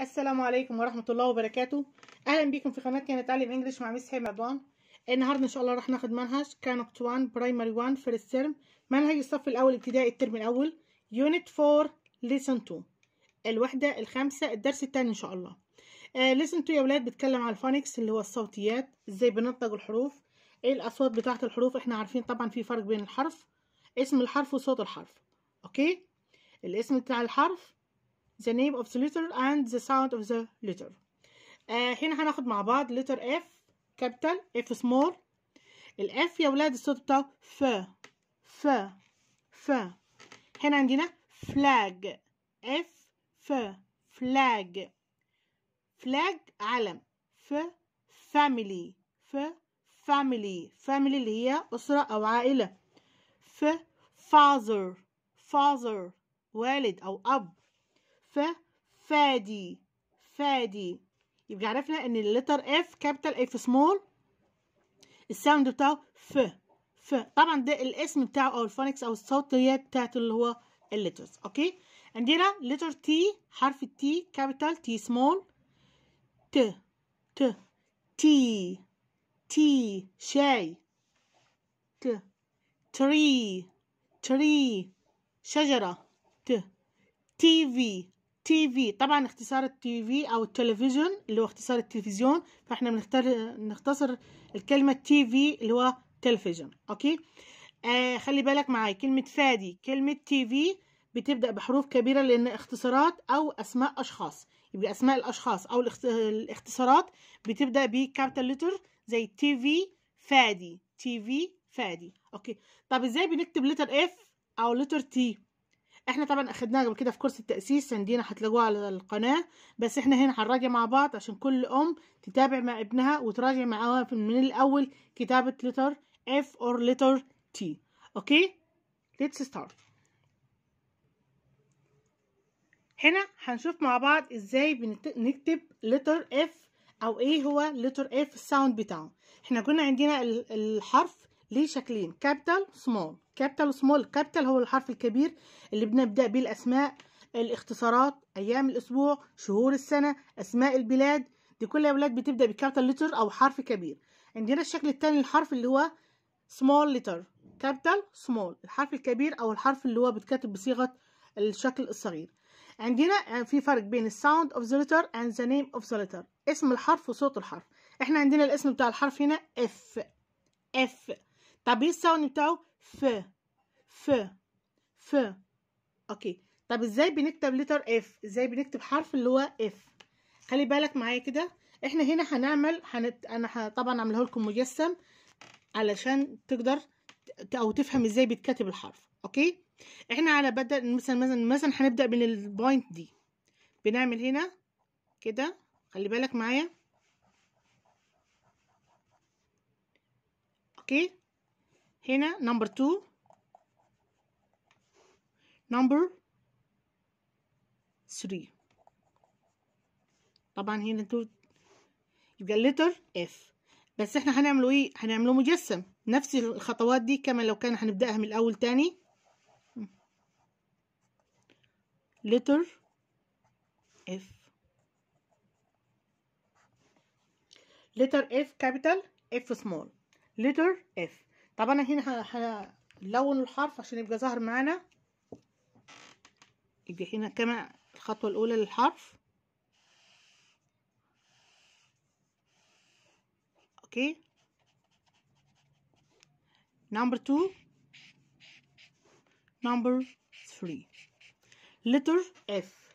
السلام عليكم ورحمة الله وبركاته أهلا بيكم في قناتي هنتعلم انجلش مع ميس حيم عدوان النهاردة إن شاء الله راح ناخد منهج كانوكت 1 برايمري 1 فيرست ترم منهج الصف الأول ابتدائي الترم الأول يونت 4 ليسن 2 الوحدة الخامسة الدرس التاني إن شاء الله ليسن آه، 2 يا ولاد بتكلم على الفونكس اللي هو الصوتيات ازاي بننطق الحروف ايه الأصوات بتاعة الحروف احنا عارفين طبعا في فرق بين الحرف اسم الحرف وصوت الحرف اوكي الاسم بتاع الحرف the name of the letter and the sound of the letter آه هنا هناخد مع بعض letter F capital F small F يا ولاد الصوت بتاعه ف ف ف هنا عندنا flag F ف flag flag علم ف family ف family family اللي هي أسرة أو عائلة ف father father والد أو أب فادي فادي يبقى عرفنا ان اللتر اف كابيتال اف سمول الساوند بتاعه ف ف طبعا ده الاسم بتاعه او الفونكس او الصوتيه بتاعته اللي هو الليترز اوكي عندنا لتر تي حرف التي كابيتال تي سمول ت ت تي تي شاي ت تري تري شجرة ت تي في تي في طبعا اختصار التي في او التلفزيون اللي هو اختصار التلفزيون فاحنا بنختار نختصر الكلمه تي في اللي هو تلفزيون اوكي آه خلي بالك معايا كلمه فادي كلمه تي في بتبدا بحروف كبيره لان اختصارات او اسماء اشخاص يبقى اسماء الاشخاص او الاختصارات بتبدا بكابيتال لتر زي تي في فادي تي في فادي اوكي طب ازاي بنكتب لتر اف او لتر تي احنا طبعا اخدناها قبل كده في كورس التأسيس عندنا هتلاقوها على القناة بس احنا هنا هنراجع مع بعض عشان كل ام تتابع مع ابنها وتراجع معاها من الاول كتابة letter F or letter T اوكي let's start هنا هنشوف مع بعض ازاي بنكتب letter F او ايه هو letter F الساوند بتاعه احنا كنا عندنا الحرف ليه شكلين كابيتال سمول كابيتال سمول كابيتال هو الحرف الكبير اللي بنبدأ بيه الأسماء الاختصارات أيام الأسبوع شهور السنة أسماء البلاد دي كلها اولاد بتبدأ بكابيتال لتر أو حرف كبير عندنا الشكل الثاني الحرف اللي هو سمول لتر كابيتال سمول الحرف الكبير أو الحرف اللي هو بيتكتب بصيغة الشكل الصغير عندنا آه، في فرق بين الساوند اوف ذا لتر اند ذا نيم اوف ذا لتر اسم الحرف وصوت الحرف احنا عندنا الاسم بتاع الحرف هنا اف اف طب الساوند بتاعه ف ف ف اوكي طب ازاي بنكتب لتر اف ازاي بنكتب حرف اللي هو اف خلي بالك معايا كده احنا هنا هنعمل هنت... انا طبعا اعمله لكم مجسم علشان تقدر او تفهم ازاي بيتكتب الحرف اوكي احنا على بدل مثلا مثلا مثلا هنبدا من البوينت دي بنعمل هنا كده خلي بالك معايا اوكي هنا نمبر 2 نمبر 3 طبعا هنا انتوا يبقى اللتر اف بس احنا هنعمله ايه هنعمله مجسم نفس الخطوات دي كما لو كان هنبداها من الاول تاني لتر اف لتر اف كابيتال اف سمول لتر اف طب انا هنا هنلون الحرف عشان يبقى ظاهر معانا يبقى هنا كما الخطوة الأولى للحرف أوكي نمبر 2 نمبر 3 لتر اف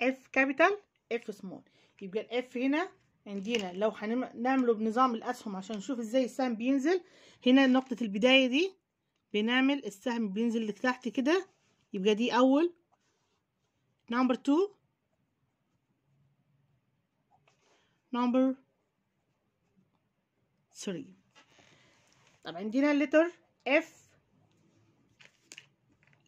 اف كابيتال اف سمول يبقى الاف هنا عندنا لو هنعمله بنظام الاسهم عشان نشوف ازاي السهم بينزل هنا نقطه البدايه دي بنعمل السهم بينزل لتحت كده يبقى دي اول نمبر تو نمبر ثري طب عندنا لتر اف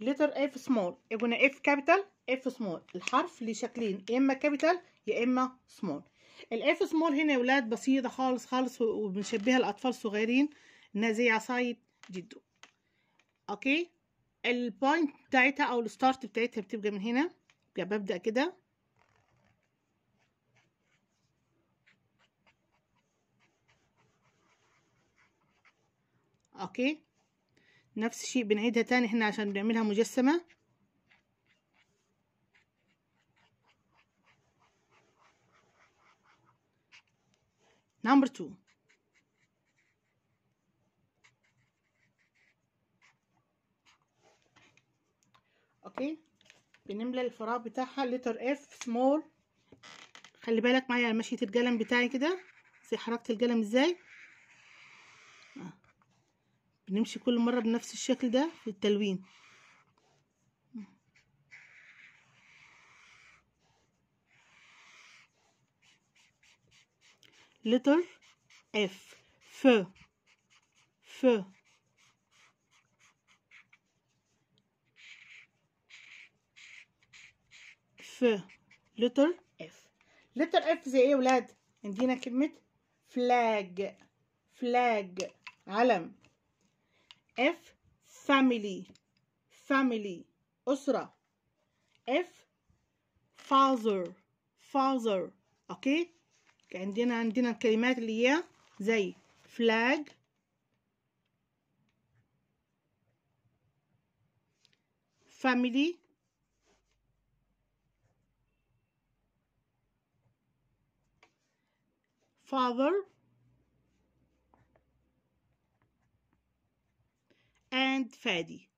لتر اف سمول يبقى اف كابيتال اف سمول الحرف ليه شكلين يا اما كابيتال يا اما سمول الاف سمول هنا يا ولاد بسيطه خالص خالص وبنشبهها لاطفال صغيرين انها زي عصايه جدو اوكي البوينت بتاعتها او الستارت بتاعتها بتبقى من هنا ببدا كده اوكي نفس الشيء بنعيدها تاني هنا عشان بنعملها مجسمه Number two. اوكي بنملى الفراغ بتاعها لتر اف سمول خلي بالك معايا مشية القلم بتاعي كده زي حركة القلم ازاي آه. بنمشي كل مرة بنفس الشكل ده في التلوين letter F feu feu feu letter F letter F زي ايه يا ولاد عندنا كلمة flag flag علم F family family أسرة F father father okay عندنا عندنا الكلمات اللي هي زي flag family father and فادي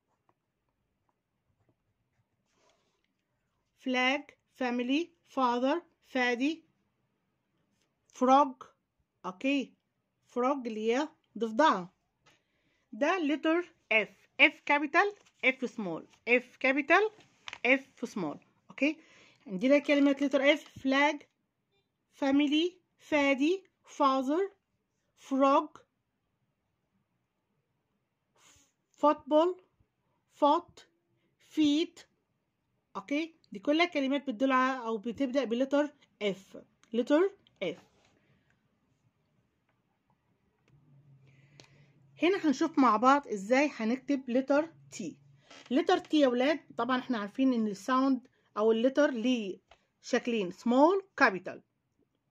flag family father فادي frog اوكي frog اللي هي ضفدعه ده letter F F capital F small F capital F small اوكي عندنا كلمة letter F flag family فادي father frog football foot feet اوكي دي كلها كلمات بتدل على او بتبدا بلتر اف لتر اف هنا هنشوف مع بعض ازاي هنكتب لتر تي لتر تي يا ولاد طبعا احنا عارفين ان الساوند او اللتر ليه شكلين سمول كابيتال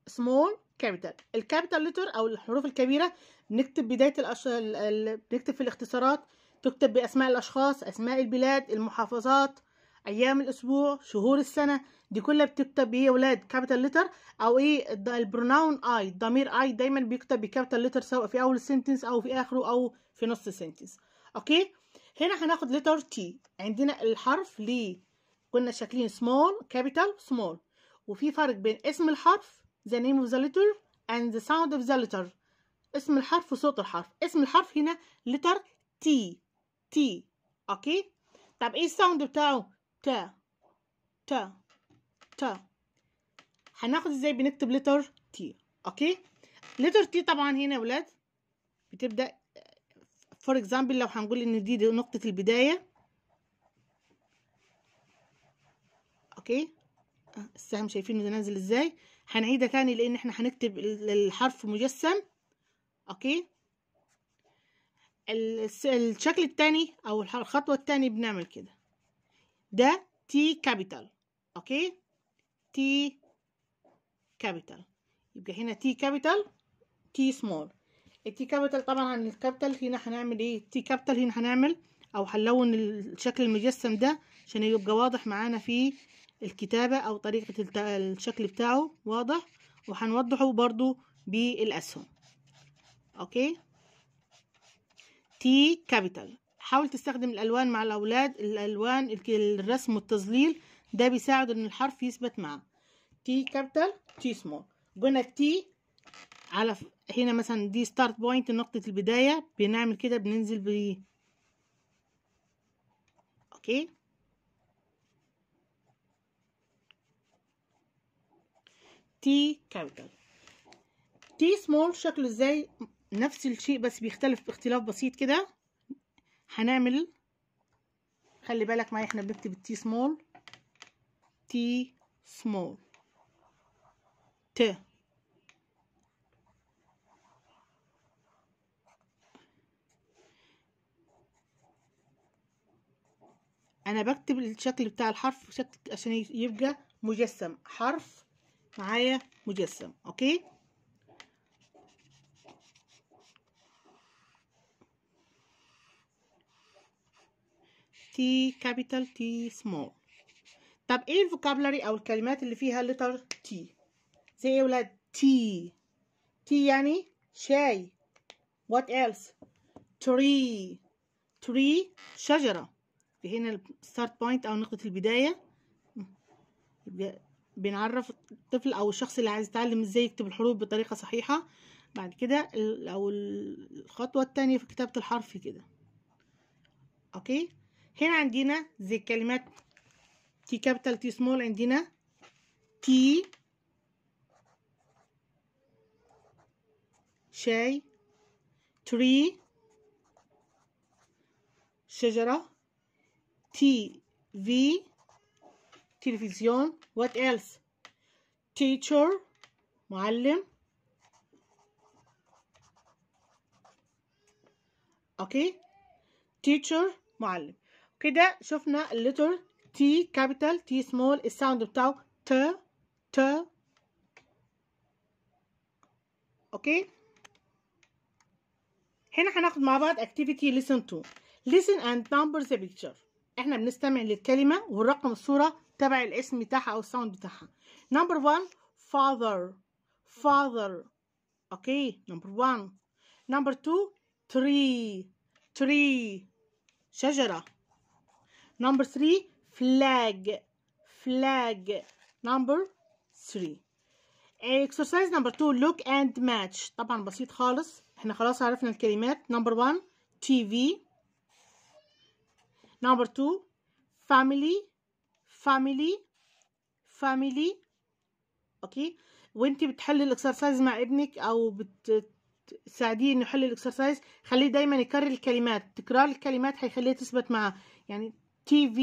سمول كابيتال الكابيتال لتر او الحروف الكبيره بنكتب بدايه الأش... ال... بنكتب في الاختصارات تكتب باسماء الاشخاص اسماء البلاد المحافظات ايام الاسبوع شهور السنه دي كلها بتكتب ايه يا ولاد كابيتال لتر او ايه البروناون اي الضمير اي دايما بيكتب بكابيتال لتر سواء في اول سنتنس او في اخره او في نص سنتنس اوكي هنا هناخد لتر تي عندنا الحرف ليه كنا شاكلين سمول كابيتال سمول وفي فرق بين اسم الحرف ذا نيم اوف ذا لتر اند ذا ساوند اوف ذا لتر اسم الحرف وصوت الحرف اسم الحرف هنا لتر تي تي اوكي طب ايه الساوند بتاعه تا تا تا هناخد ازاي بنكتب لتر تي اوكي لتر تي طبعا هنا يا ولاد بتبدا فور اكزامبل لو هنقول ان دي, دي نقطه البدايه اوكي السهم شايفينه نازل ازاي هنعيدها تاني لان احنا هنكتب الحرف مجسم اوكي الشكل التاني او الخطوه التاني بنعمل كده ده تي كابيتال اوكي تي كابيتال يبقى هنا تي كابيتال تي سمول التي كابيتال طبعا عن الكابيتال هنا هنعمل ايه تي كابيتال هنا هنعمل او هنلون الشكل المجسم ده عشان يبقى واضح معانا في الكتابة او طريقة الشكل بتاعه واضح وهنوضحه برضو بالاسهم اوكي تي كابيتال حاول تستخدم الألوان مع الأولاد الألوان الرسم والتظليل ده بيساعد إن الحرف يثبت معاه تي كابيتال تي سمول قلنا تي على هنا مثلا دي ستارت بوينت نقطة البداية بنعمل كده بننزل ب اوكي تي كابيتال تي سمول شكله ازاي نفس الشيء بس بيختلف باختلاف بسيط كده هنعمل خلي بالك معايا احنا بنكتب التي سمول تي سمول ت انا بكتب الشكل بتاع الحرف عشان يبقى مجسم حرف معايا مجسم اوكي تي كابيتال تي سمول طب ايه الفوكابلري او الكلمات اللي فيها لتر تي زي ايه ولاد تي تي يعني شاي وات ايلس تري تري شجرة هنا الستارت بوينت او نقطة البداية بنعرف الطفل او الشخص اللي عايز يتعلم ازاي يكتب الحروف بطريقة صحيحة بعد كده او الخطوة الثانيه في كتابة الحرف كده اوكي هنا عندنا زي كلمات تي كابيتال تي سمول عندنا تي شاي تري شجرة تي في تلفزيون وات ايلس تيتشر معلم اوكي okay. معلم كده شفنا اللتر تي كابيتال تي سمول الساوند بتاعه ت ت اوكي هنا هناخد مع بعض اكتيفيتي ليسن تو ليسن اند نمبر ذا بيكتشر احنا بنستمع للكلمه والرقم الصوره تبع الاسم بتاعها او الساوند بتاعها number 1 father father اوكي number 1 number 2 tree tree شجره نمبر 3 flag flag نمبر 3 exercise نمبر 2 look and match طبعا بسيط خالص احنا خلاص عرفنا الكلمات نمبر 1 TV نمبر 2 family family family اوكي وانت بتحلي الاكسرسايز مع ابنك او بتساعديه انه يحل الاكسرسايز خليه دايما يكرر الكلمات تكرار الكلمات هيخليه تثبت معاه يعني TV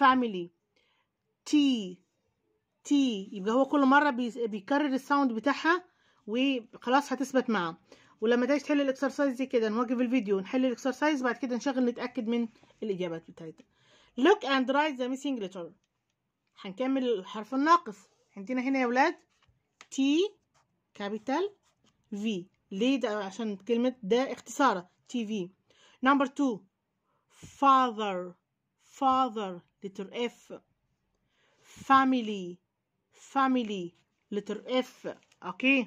family T T يبقى هو كل مرة بيكرر الساوند بتاعها وخلاص هتثبت معاه ولما تيجي تحل الاكسرسايز دي كده نوقف الفيديو نحل الاكسرسايز بعد كده نشغل نتأكد من الإجابات بتاعتها look and write the missing letter هنكمل الحرف الناقص عندنا هنا يا ولاد T كابيتال V ليه ده عشان كلمة ده اختصارة تي في نمبر 2 father father letter F family family letter F okay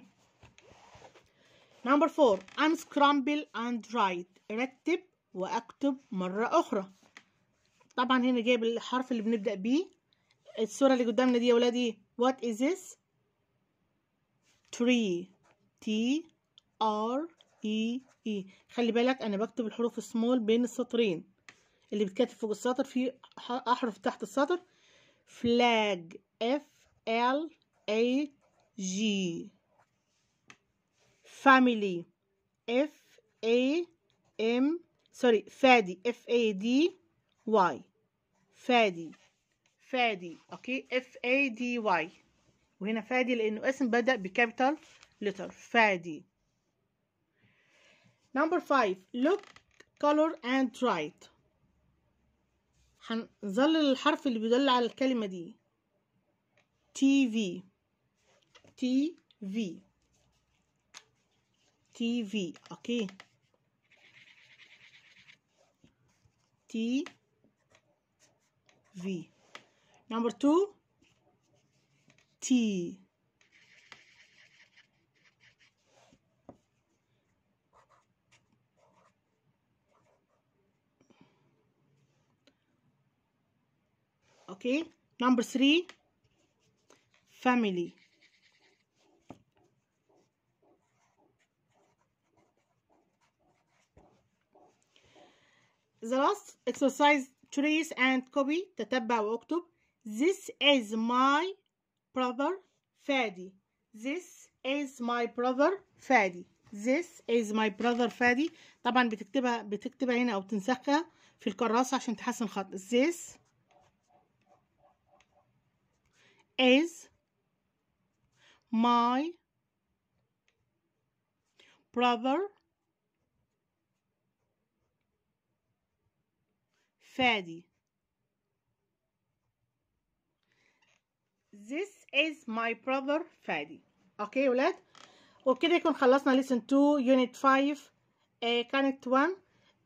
number four unscramble and write رتب واكتب مرة اخرى طبعا هنا جايب الحرف اللي بنبدأ بيه الصورة اللي قدامنا دي يا ولادي what is this tree T R E E خلي بالك انا بكتب الحروف small بين السطرين اللي بيتكتب فوق السطر في احرف تحت السطر فلاج اف ال اي جي family F A M sorry فادي F A D Y فادي فادي اوكي F A D Y وهنا فادي لانه اسم بدأ بكابيتال لتر فادي number 5 look color and write هنظلل الحرف اللي بيدل على الكلمة دي تي في تي في تي في اوكي تي في نمبر تو تي اوكي number 3 family the last exercise trace and copy تتبع واكتب this is my brother Fadi this is my brother Fadi this is my brother Fadi طبعا بتكتبها بتكتبها هنا او تنسخها في الكراسه عشان تحسن خط this is my brother Fadi. This is my brother Fadi. اوكي يا ولاد وبكده يكون خلصنا lesson 2 unit 5 آه، كانت 1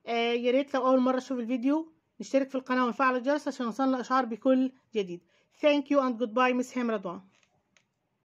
آه، يا ريت لو اول مره تشوف الفيديو نشترك في القناه ونفعل الجرس عشان يوصلنا اشعار بكل جديد Thank you and goodbye, Ms. Hemradon.